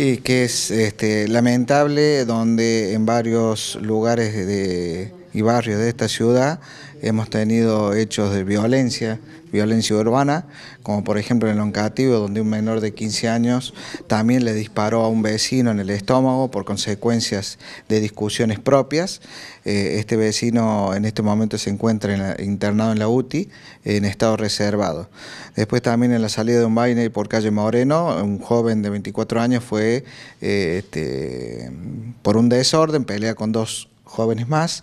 Y que es este, lamentable donde en varios lugares de, y barrios de esta ciudad hemos tenido hechos de violencia, violencia urbana, como por ejemplo en Loncativo, donde un menor de 15 años también le disparó a un vecino en el estómago por consecuencias de discusiones propias. Eh, este vecino en este momento se encuentra internado en la UTI en estado reservado. Después también en la salida de un baile por calle Moreno, un joven de 24 años fue eh, este, por un desorden, pelea con dos jóvenes más.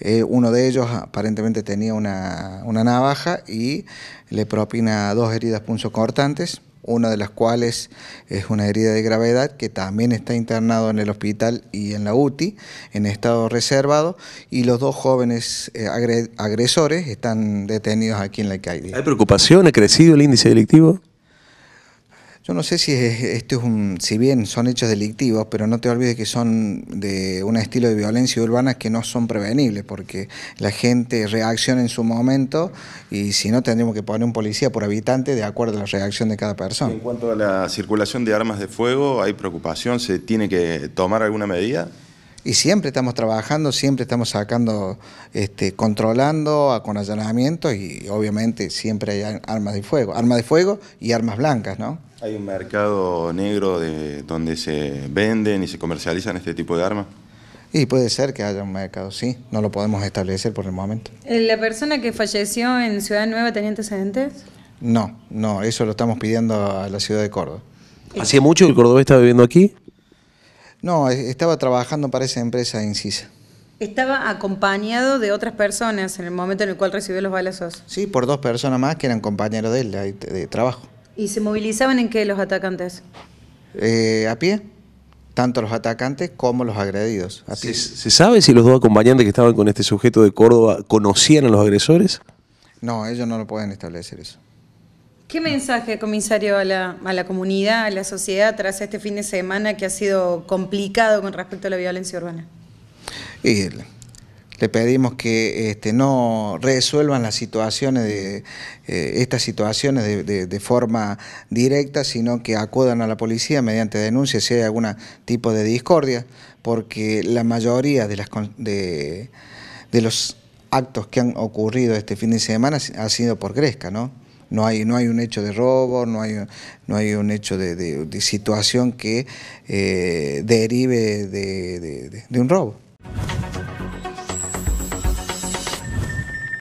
Eh, uno de ellos aparentemente tenía una, navaja y le propina dos heridas punzocortantes, una de las cuales es una herida de gravedad que también está internado en el hospital y en la UTI en estado reservado y los dos jóvenes eh, agresores están detenidos aquí en la calle. ¿Hay preocupación? ¿Ha crecido el índice delictivo? Yo no sé si esto es un, si bien son hechos delictivos, pero no te olvides que son de un estilo de violencia urbana que no son prevenibles, porque la gente reacciona en su momento y si no tendríamos que poner un policía por habitante de acuerdo a la reacción de cada persona. En cuanto a la circulación de armas de fuego, ¿hay preocupación? ¿Se tiene que tomar alguna medida? y siempre estamos trabajando, siempre estamos sacando, este, controlando con allanamientos y obviamente siempre hay armas de fuego, armas de fuego y armas blancas, ¿no? ¿Hay un mercado negro de donde se venden y se comercializan este tipo de armas? Y puede ser que haya un mercado, sí, no lo podemos establecer por el momento. ¿La persona que falleció en Ciudad Nueva tenía antecedentes? No, no, eso lo estamos pidiendo a la ciudad de Córdoba. ¿Hacía mucho que el cordobés estaba viviendo aquí? No, estaba trabajando para esa empresa Incisa. Estaba acompañado de otras personas en el momento en el cual recibió los balazos. Sí, por dos personas más que eran compañeros de él de trabajo. ¿Y se movilizaban en qué los atacantes? Eh, a pie, tanto los atacantes como los agredidos. ¿Se, sabe si los dos acompañantes que estaban con este sujeto de Córdoba conocían a los agresores? No, ellos no lo pueden establecer eso. ¿Qué mensaje, comisario, a la, a la comunidad, a la sociedad, tras este fin de semana que ha sido complicado con respecto a la violencia urbana? Y le pedimos que este, no resuelvan las situaciones de eh, estas situaciones de, forma directa, sino que acudan a la policía mediante denuncias si hay algún tipo de discordia, porque la mayoría de, las, de, los actos que han ocurrido este fin de semana ha sido por Gresca, ¿no? No hay, no hay un hecho de robo, no hay, no hay un hecho de, situación que eh, derive de un robo.